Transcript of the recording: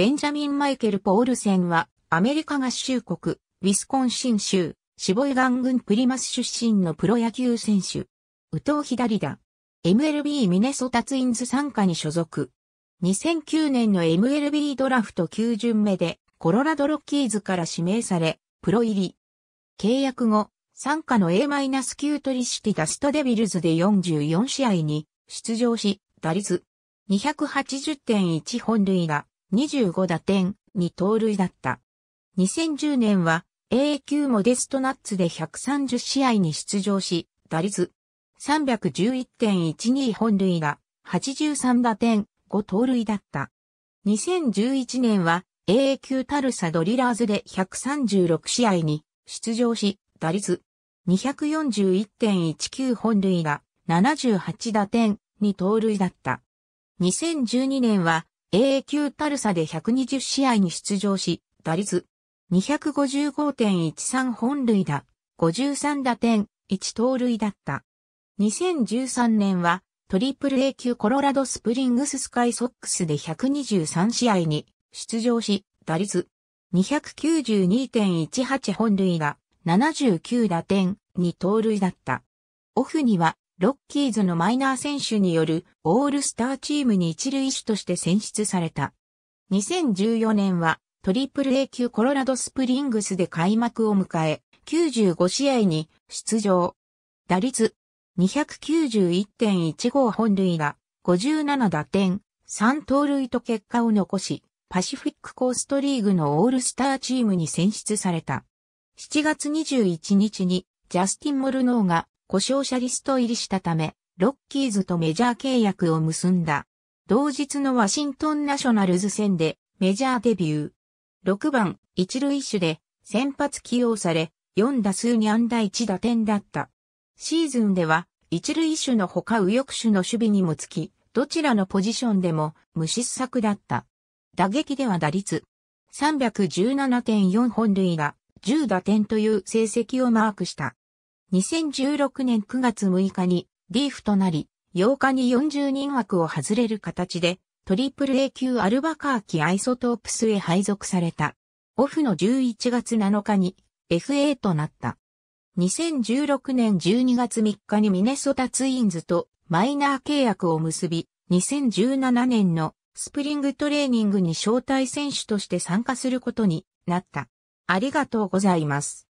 ベンジャミン・マイケル・ポールセンは、アメリカ合衆国、ウィスコンシン州、シボイガン郡プリマス出身のプロ野球選手。右投左打。MLB ミネソタツインズ参加に所属。2009年の MLB ドラフト9巡目で、コロラドロッキーズから指名され、プロ入り。契約後、参加の A-9 トリシティダストデビルズで44試合に出場し、打率280.1本塁打、25打点、2盗塁だった。2010年は A 級モデストナッツで130試合に出場し、打率311.12本塁打、83打点、5盗塁だった。2011年は A 級タルサドリラーズで136試合に出場し、打率241.19本塁打、78打点、2盗塁だった。2012年は AA 級タルサで120試合に出場し、打率255.13本塁打、53打点、1盗塁だった。2013年は、トリプル A 級コロラドスプリングススカイソックスで123試合に出場し、打率292.18本塁打、79打点、2盗塁だった。オフにはロッキーズのマイナー選手によるオールスターチームに一塁手として選出された。2014年はトリプル A 級コロラドスプリングスで開幕を迎え、95試合に出場。打率291.15本塁打、57打点、3盗塁と結果を残し、パシフィックコーストリーグのオールスターチームに選出された。7月21日にジャスティン・モルノーが故障者リスト入りしたため、ロッキーズとメジャー契約を結んだ。同日のワシントンナショナルズ戦でメジャーデビュー。6番、一塁手で先発起用され、4打数に安打1打点だった。シーズンでは、一塁手のほか右翼手の守備にもつき、どちらのポジションでも無失策だった。打撃では打率317.4本塁打10打点という成績をマークした。2016年9月6日にリーフとなり、8日に40人枠を外れる形で、トリプル A 級アルバカーキアイソトープスへ配属された。オフの11月7日に FA となった。2016年12月3日にミネソタツインズとマイナー契約を結び、2017年のスプリングトレーニングに招待選手として参加することになった。ありがとうございます。